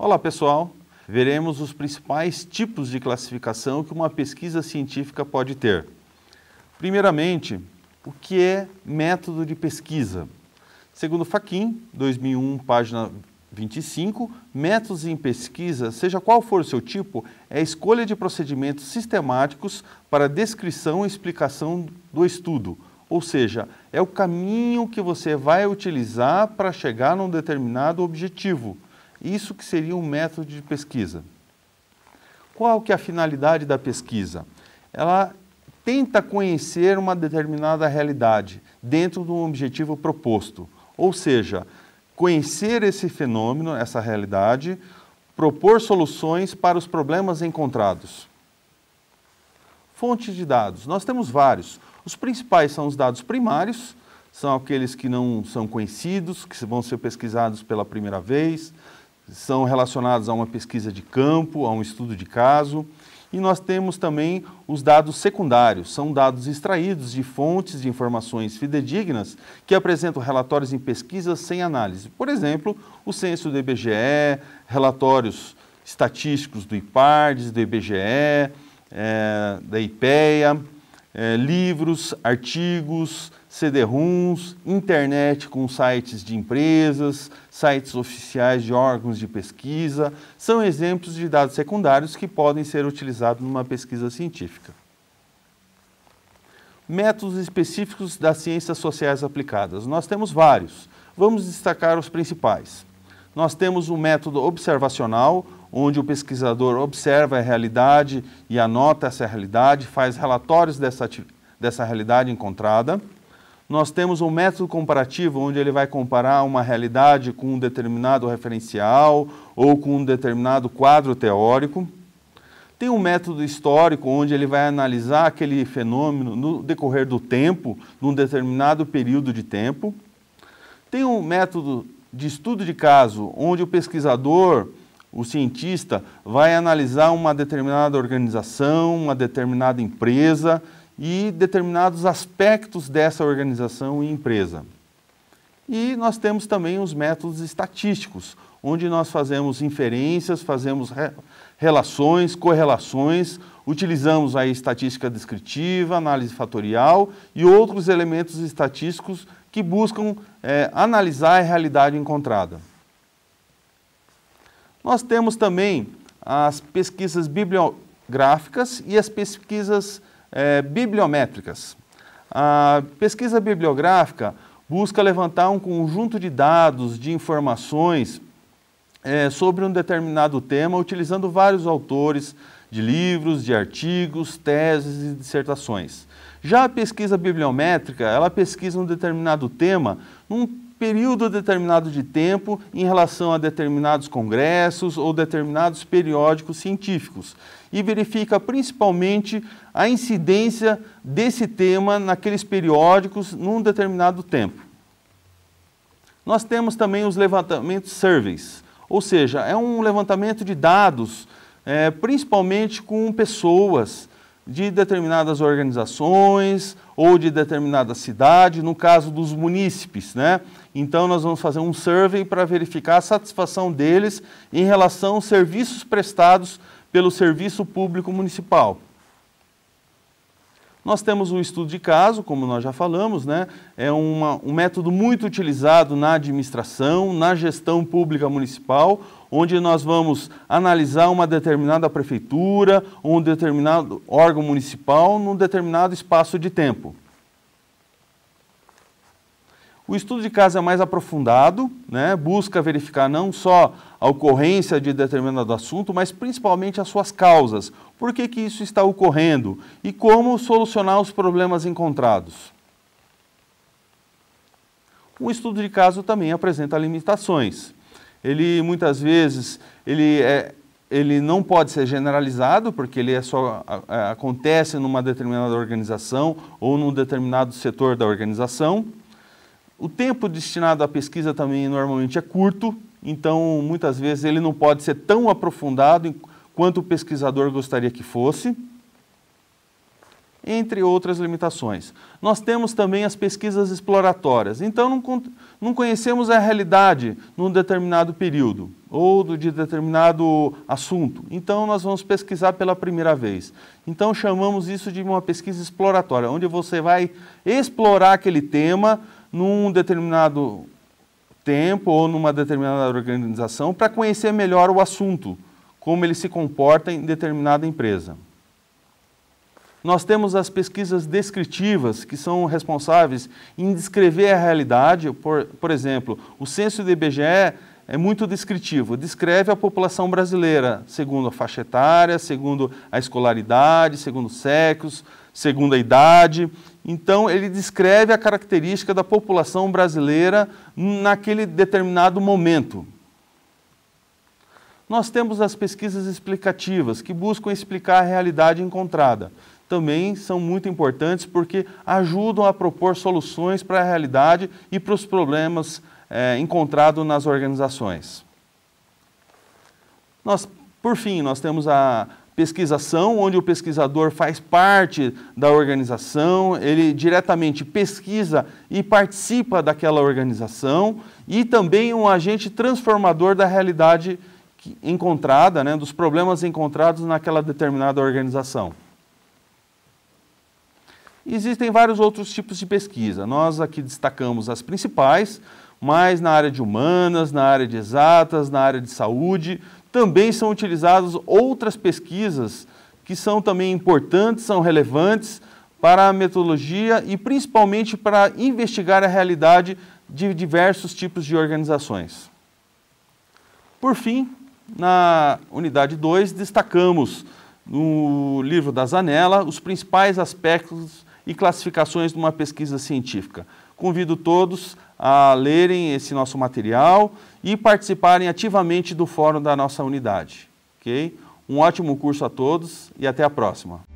Olá pessoal, veremos os principais tipos de classificação que uma pesquisa científica pode ter. Primeiramente, o que é método de pesquisa? Segundo Faquin, 2001, página 25, métodos em pesquisa, seja qual for o seu tipo, é a escolha de procedimentos sistemáticos para descrição e explicação do estudo, ou seja, é o caminho que você vai utilizar para chegar num determinado objetivo. Isso que seria um método de pesquisa. Qual que é a finalidade da pesquisa? Ela tenta conhecer uma determinada realidade dentro de um objetivo proposto, ou seja, conhecer esse fenômeno, essa realidade, propor soluções para os problemas encontrados. Fontes de dados. Nós temos vários. Os principais são os dados primários, são aqueles que não são conhecidos, que vão ser pesquisados pela primeira vez são relacionados a uma pesquisa de campo, a um estudo de caso. E nós temos também os dados secundários, são dados extraídos de fontes de informações fidedignas que apresentam relatórios em pesquisas sem análise. Por exemplo, o censo do IBGE, relatórios estatísticos do IPARDES, do IBGE, é, eh, da IPEA, é, livros, artigos, CD-ROMs, internet com sites de empresas, sites oficiais de órgãos de pesquisa, são exemplos de dados secundários que podem ser utilizados numa pesquisa científica. Métodos específicos das ciências sociais aplicadas. Nós temos vários. Vamos destacar os principais. Nós temos o método observacional, onde o pesquisador observa a realidade e anota essa realidade, faz relatórios dessa, dessa realidade encontrada. Nós temos um método comparativo, onde ele vai comparar uma realidade com um determinado referencial ou com um determinado quadro teórico. Tem um método histórico, onde ele vai analisar aquele fenômeno no decorrer do tempo, num determinado período de tempo. Tem um método de estudo de caso, onde o pesquisador o cientista vai analisar uma determinada organização, uma determinada empresa e determinados aspectos dessa organização e empresa. E nós temos também os métodos estatísticos, onde nós fazemos inferências, fazemos re relações, correlações, utilizamos a estatística descritiva, análise fatorial e outros elementos estatísticos que buscam é, analisar a realidade encontrada. Nós temos também as pesquisas bibliográficas e as pesquisas é, bibliométricas. A pesquisa bibliográfica busca levantar um conjunto de dados, de informações é, sobre um determinado tema, utilizando vários autores de livros, de artigos, teses e dissertações. Já a pesquisa bibliométrica, ela pesquisa um determinado tema num período determinado de tempo em relação a determinados congressos ou determinados periódicos científicos e verifica principalmente a incidência desse tema naqueles periódicos num determinado tempo. Nós temos também os levantamentos surveys, ou seja, é um levantamento de dados, é, principalmente com pessoas, de determinadas organizações ou de determinada cidade, no caso dos munícipes, né? Então nós vamos fazer um survey para verificar a satisfação deles em relação aos serviços prestados pelo serviço público municipal. Nós temos o estudo de caso, como nós já falamos, né? é uma, um método muito utilizado na administração, na gestão pública municipal, onde nós vamos analisar uma determinada prefeitura ou um determinado órgão municipal num determinado espaço de tempo. O estudo de caso é mais aprofundado, né? busca verificar não só a ocorrência de determinado assunto, mas principalmente as suas causas. Por que, que isso está ocorrendo e como solucionar os problemas encontrados. O estudo de caso também apresenta limitações. Ele muitas vezes ele é, ele não pode ser generalizado, porque ele é só, a, a, acontece numa determinada organização ou num determinado setor da organização. O tempo destinado à pesquisa também normalmente é curto, então muitas vezes ele não pode ser tão aprofundado quanto o pesquisador gostaria que fosse, entre outras limitações. Nós temos também as pesquisas exploratórias, então não, não conhecemos a realidade num determinado período ou de determinado assunto, então nós vamos pesquisar pela primeira vez. Então chamamos isso de uma pesquisa exploratória, onde você vai explorar aquele tema num determinado tempo ou numa determinada organização para conhecer melhor o assunto, como ele se comporta em determinada empresa. Nós temos as pesquisas descritivas, que são responsáveis em descrever a realidade. Por, por exemplo, o censo do IBGE é muito descritivo. Descreve a população brasileira, segundo a faixa etária, segundo a escolaridade, segundo os sexo, segundo a idade. Então, ele descreve a característica da população brasileira naquele determinado momento. Nós temos as pesquisas explicativas, que buscam explicar a realidade encontrada. Também são muito importantes porque ajudam a propor soluções para a realidade e para os problemas é, encontrado nas organizações. Nós, por fim, nós temos a pesquisação, onde o pesquisador faz parte da organização, ele diretamente pesquisa e participa daquela organização, e também um agente transformador da realidade encontrada, né, dos problemas encontrados naquela determinada organização. Existem vários outros tipos de pesquisa. Nós aqui destacamos as principais, mas na área de humanas, na área de exatas, na área de saúde, também são utilizadas outras pesquisas que são também importantes, são relevantes para a metodologia e principalmente para investigar a realidade de diversos tipos de organizações. Por fim, na unidade 2, destacamos no livro da Zanella os principais aspectos e classificações de uma pesquisa científica. Convido todos a lerem esse nosso material e participarem ativamente do fórum da nossa unidade. Ok? Um ótimo curso a todos e até a próxima.